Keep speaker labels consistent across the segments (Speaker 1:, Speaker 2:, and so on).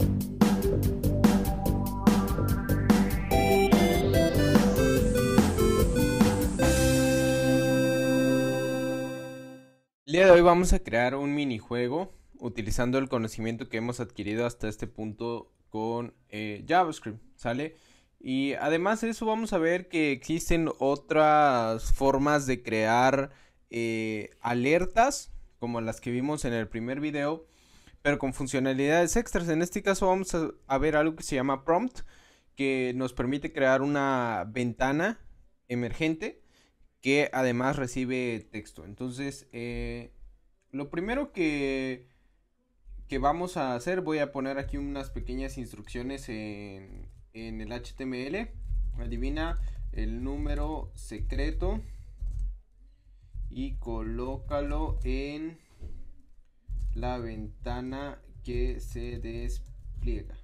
Speaker 1: El día de hoy vamos a crear un minijuego utilizando el conocimiento que hemos adquirido hasta este punto con eh, JavaScript, ¿sale? Y además de eso vamos a ver que existen otras formas de crear eh, alertas, como las que vimos en el primer video, pero con funcionalidades extras. En este caso vamos a, ver algo que se llama prompt, que nos permite crear una ventana emergente que además recibe texto. Entonces, eh, lo primero que, que vamos a hacer, voy a poner aquí unas pequeñas instrucciones en, en el HTML. Adivina el número secreto y colócalo en la ventana que se despliega.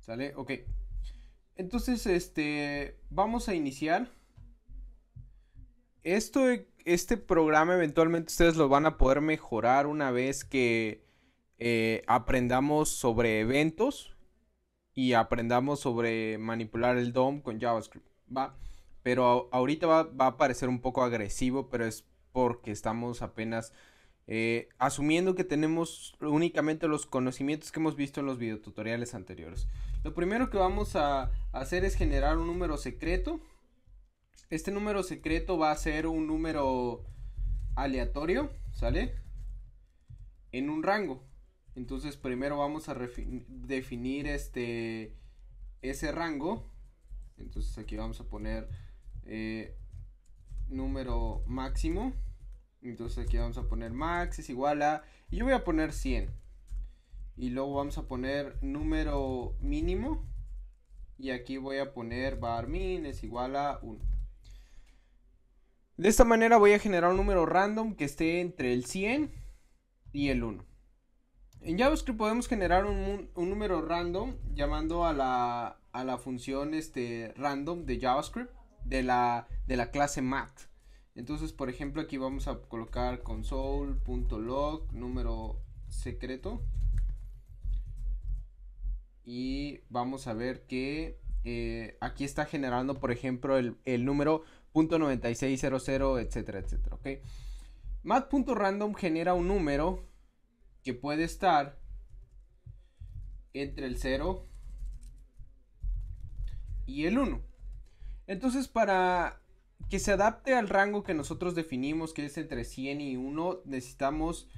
Speaker 1: ¿Sale? Ok. Entonces, este, vamos a iniciar. Esto, este programa eventualmente ustedes lo van a poder mejorar una vez que eh, aprendamos sobre eventos y aprendamos sobre manipular el DOM con JavaScript. ¿va? Pero ahorita va, va a parecer un poco agresivo, pero es porque estamos apenas eh, asumiendo que tenemos únicamente los conocimientos que hemos visto en los videotutoriales anteriores. Lo primero que vamos a hacer es generar un número secreto. Este número secreto va a ser un número aleatorio, ¿sale? En un rango. Entonces primero vamos a definir este ese rango. Entonces aquí vamos a poner eh, número máximo. Entonces aquí vamos a poner max es igual a... Y yo voy a poner 100. Y luego vamos a poner número mínimo. Y aquí voy a poner bar min es igual a 1. De esta manera voy a generar un número random que esté entre el 100 y el 1. En JavaScript podemos generar un, número random llamando a la, a función este, random de JavaScript de la, de la clase math. Entonces, por ejemplo, aquí vamos a colocar console.log número secreto. Y vamos a ver que eh, aquí está generando, por ejemplo, el, el número .9600, etcétera, etcétera, ¿ok? Mat.random genera un número que puede estar entre el 0 y el 1. Entonces, para que se adapte al rango que nosotros definimos, que es entre 100 y 1, necesitamos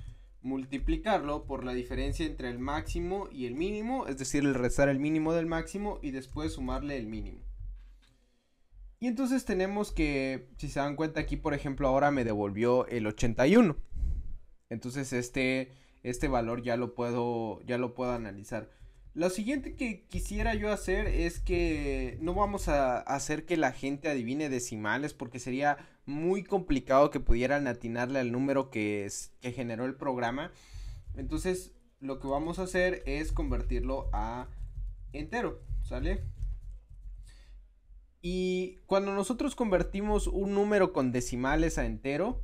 Speaker 1: multiplicarlo por la diferencia entre el máximo y el mínimo, es decir, el restar el mínimo del máximo y después sumarle el mínimo. Y entonces tenemos que, si se dan cuenta aquí, por ejemplo, ahora me devolvió el 81. Entonces este, este valor ya lo puedo, ya lo puedo analizar. Lo siguiente que quisiera yo hacer es que no vamos a hacer que la gente adivine decimales porque sería muy complicado que pudieran atinarle al número que, es, que generó el programa. Entonces lo que vamos a hacer es convertirlo a entero, ¿sale? Y cuando nosotros convertimos un número con decimales a entero,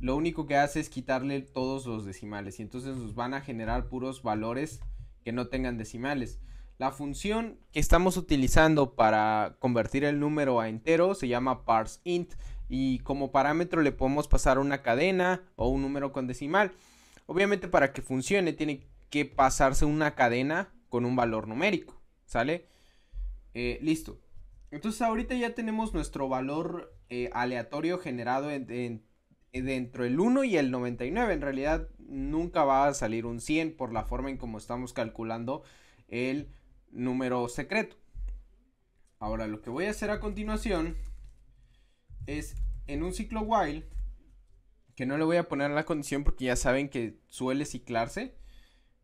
Speaker 1: lo único que hace es quitarle todos los decimales y entonces nos van a generar puros valores que no tengan decimales. La función que estamos utilizando para convertir el número a entero se llama parseInt y como parámetro le podemos pasar una cadena o un número con decimal. Obviamente para que funcione tiene que pasarse una cadena con un valor numérico, ¿sale? Eh, listo. Entonces ahorita ya tenemos nuestro valor eh, aleatorio generado en, eh, dentro el 1 y el 99. En realidad nunca va a salir un 100 por la forma en como estamos calculando el número secreto. Ahora lo que voy a hacer a continuación es en un ciclo while, que no le voy a poner la condición porque ya saben que suele ciclarse,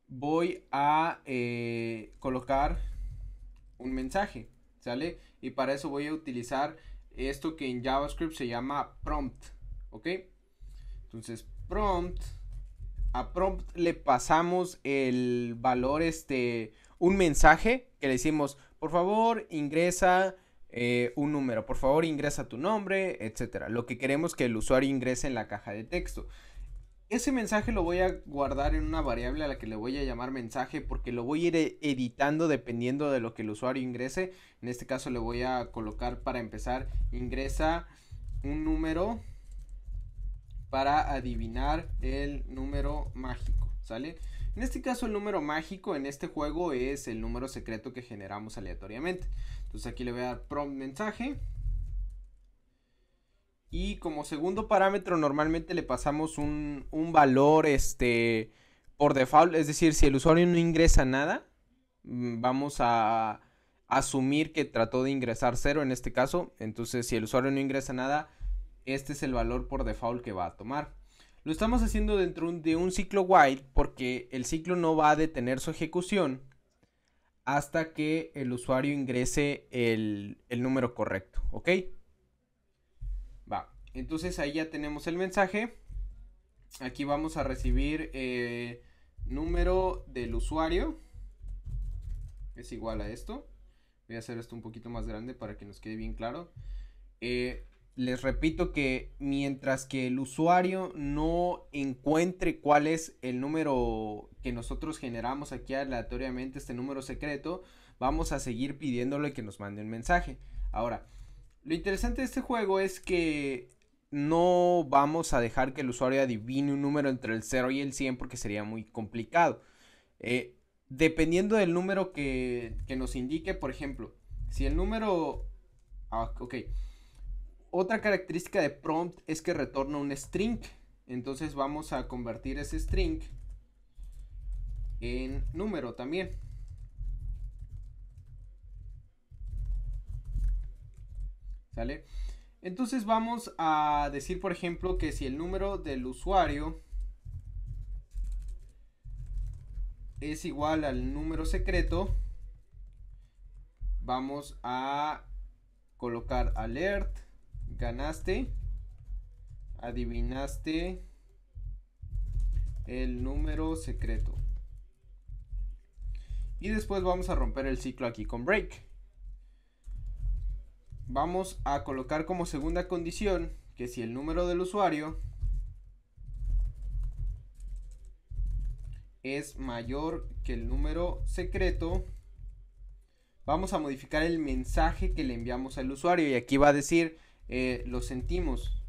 Speaker 1: voy a eh, colocar un mensaje, ¿sale? Y para eso voy a utilizar esto que en JavaScript se llama prompt, ¿ok? Entonces, prompt, a prompt le pasamos el valor, este, un mensaje que le decimos, por favor, ingresa eh, un número, por favor, ingresa tu nombre, etcétera. Lo que queremos que el usuario ingrese en la caja de texto. Ese mensaje lo voy a guardar en una variable a la que le voy a llamar mensaje porque lo voy a ir e-, editando dependiendo de lo que el usuario ingrese. En este caso le voy a colocar para empezar, ingresa un número para adivinar el número mágico, ¿sale? En este caso el número mágico en este juego es el número secreto que generamos aleatoriamente. Entonces aquí le voy a dar prompt mensaje. Y como segundo parámetro normalmente le pasamos un, un valor este, por default. Es decir, si el usuario no ingresa nada, mm, vamos a asumir que trató de ingresar cero en este caso. Entonces si el usuario no ingresa nada, este es el valor por default que va a tomar. Lo estamos haciendo dentro de un ciclo while porque el ciclo no va a detener su ejecución hasta que el usuario ingrese el, número correcto, ¿ok? Va, entonces ahí ya tenemos el mensaje. Aquí vamos a recibir eh, número del usuario. Es igual a esto. Voy a hacer esto un poquito más grande para que nos quede bien claro. Eh, les repito que mientras que el usuario no encuentre cuál es el número que nosotros generamos aquí aleatoriamente, este número secreto, vamos a seguir pidiéndole que nos mande un mensaje. Ahora, lo interesante de este juego es que no vamos a dejar que el usuario adivine un número entre el 0 y el 100 porque sería muy complicado. Eh, dependiendo del número que, nos indique, por ejemplo, si el número... Ah, ok. Otra característica de prompt es que retorna un string. Entonces vamos a convertir ese string en número también. ¿Sale? Entonces vamos a decir, por ejemplo, que si el número del usuario es igual al número secreto, vamos a colocar alert Ganaste. Adivinaste el número secreto. Y después vamos a romper el ciclo aquí con break. Vamos a colocar como segunda condición que si el número del usuario es mayor que el número secreto, vamos a modificar el mensaje que le enviamos al usuario. Y aquí va a decir eh, lo sentimos.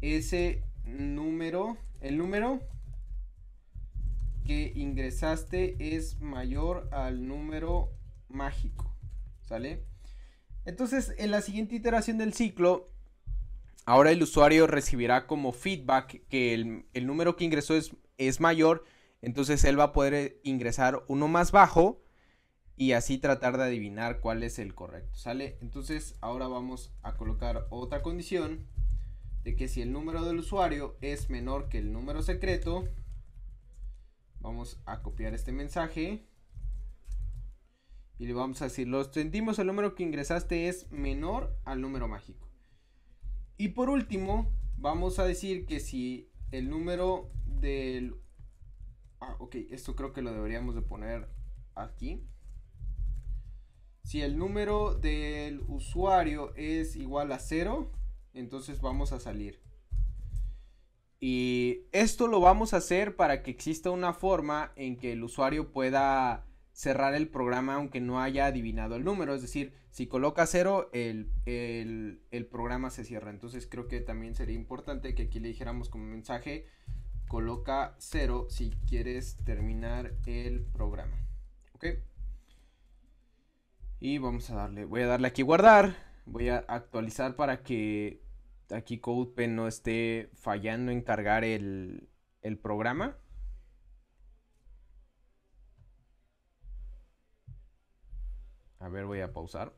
Speaker 1: Ese número, el número que ingresaste es mayor al número mágico, ¿sale? Entonces, en la siguiente iteración del ciclo, ahora el usuario recibirá como feedback que el, número que ingresó es, es mayor, entonces él va a poder ingresar uno más bajo y así tratar de adivinar cuál es el correcto, ¿sale? Entonces ahora vamos a colocar otra condición de que si el número del usuario es menor que el número secreto, vamos a copiar este mensaje y le vamos a decir, los sentimos, el número que ingresaste es menor al número mágico. Y por último, vamos a decir que si el número del... Ah, ok, esto creo que lo deberíamos de poner aquí si el número del usuario es igual a 0, entonces vamos a salir. Y esto lo vamos a hacer para que exista una forma en que el usuario pueda cerrar el programa aunque no haya adivinado el número. Es decir, si coloca 0, el, programa se cierra. Entonces creo que también sería importante que aquí le dijéramos como mensaje, coloca 0 si quieres terminar el programa. ¿Ok? Y vamos a darle, voy a darle aquí guardar. Voy a actualizar para que aquí CodePen no esté fallando en cargar el, el programa. A ver, voy a pausar.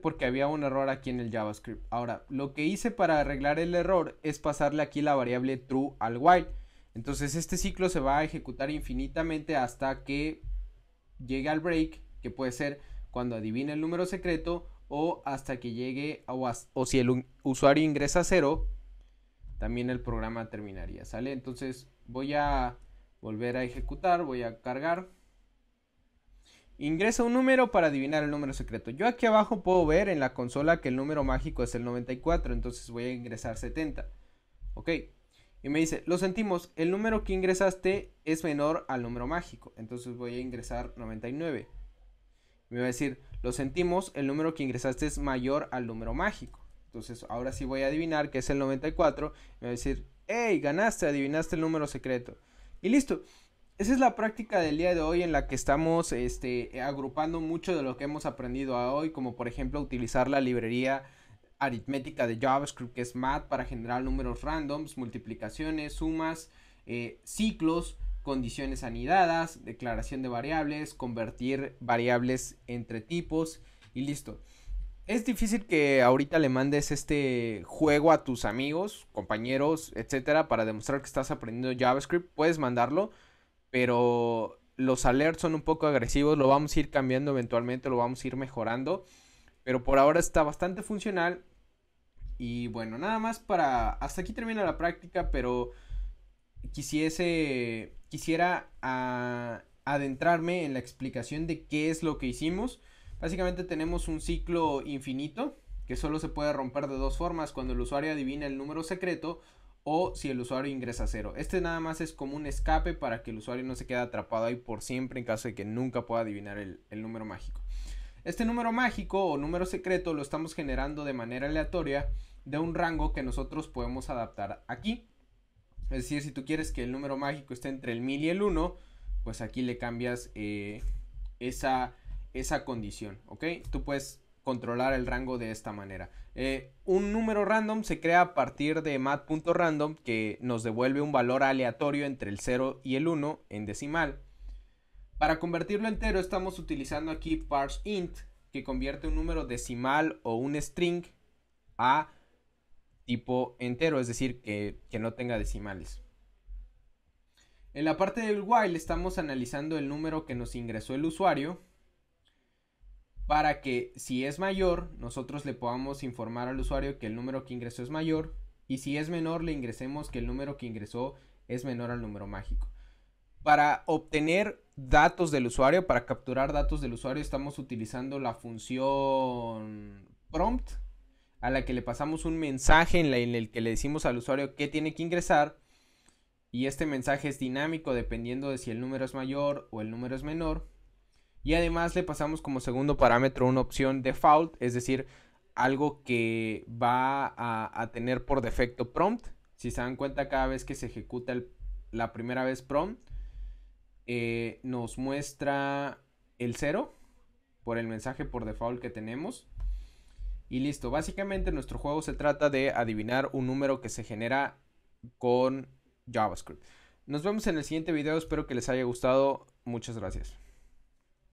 Speaker 1: Porque había un error aquí en el JavaScript. Ahora, lo que hice para arreglar el error es pasarle aquí la variable true al while. Entonces este ciclo se va a ejecutar infinitamente hasta que llegue al break que puede ser cuando adivina el número secreto o hasta que llegue a, o si el usuario ingresa a cero, también el programa terminaría, ¿sale? Entonces voy a volver a ejecutar, voy a cargar. Ingresa un número para adivinar el número secreto. Yo aquí abajo puedo ver en la consola que el número mágico es el 94, entonces voy a ingresar 70. Ok. Y me dice, lo sentimos, el número que ingresaste es menor al número mágico, entonces voy a ingresar 99 me va a decir, lo sentimos, el número que ingresaste es mayor al número mágico. Entonces, ahora sí voy a adivinar que es el 94. Me va a decir, hey, ganaste, adivinaste el número secreto. Y listo. Esa es la práctica del día de hoy en la que estamos este, agrupando mucho de lo que hemos aprendido a hoy, como por ejemplo utilizar la librería aritmética de JavaScript, que es MAT, para generar números randoms, multiplicaciones, sumas, eh, ciclos, condiciones anidadas, declaración de variables, convertir variables entre tipos y listo. Es difícil que ahorita le mandes este juego a tus amigos, compañeros, etcétera, para demostrar que estás aprendiendo JavaScript. Puedes mandarlo, pero los alerts son un poco agresivos. Lo vamos a ir cambiando eventualmente, lo vamos a ir mejorando. Pero por ahora está bastante funcional. Y bueno, nada más para. Hasta aquí termina la práctica, pero quisiera ah, adentrarme en la explicación de qué es lo que hicimos. Básicamente tenemos un ciclo infinito que solo se puede romper de dos formas, cuando el usuario adivina el número secreto o si el usuario ingresa a cero. Este nada más es como un escape para que el usuario no se quede atrapado ahí por siempre en caso de que nunca pueda adivinar el número mágico. Este número mágico o número secreto lo estamos generando de manera aleatoria de un rango que nosotros podemos adaptar aquí. Es decir, si tú quieres que el número mágico esté entre el 1000 y el 1, pues aquí le cambias eh, esa, esa condición, ¿ok? Tú puedes controlar el rango de esta manera. Eh, un número random se crea a partir de mat.random que nos devuelve un valor aleatorio entre el 0 y el 1 en decimal. Para convertirlo entero estamos utilizando aquí parseInt que convierte un número decimal o un string a tipo entero, es decir, que, no tenga decimales. En la parte del while estamos analizando el número que nos ingresó el usuario para que si es mayor nosotros le podamos informar al usuario que el número que ingresó es mayor y si es menor le ingresemos que el número que ingresó es menor al número mágico. Para obtener datos del usuario, para capturar datos del usuario estamos utilizando la función prompt a la que le pasamos un mensaje en, el que le decimos al usuario que tiene que ingresar. Y este mensaje es dinámico dependiendo de si el número es mayor o el número es menor. Y además le pasamos como segundo parámetro una opción default, es decir, algo que va a, tener por defecto prompt. Si se dan cuenta, cada vez que se ejecuta la primera vez prompt, eh, nos muestra el cero por el mensaje por default que tenemos. Y listo, básicamente nuestro juego se trata de adivinar un número que se genera con JavaScript. Nos vemos en el siguiente video, espero que les haya gustado, muchas gracias.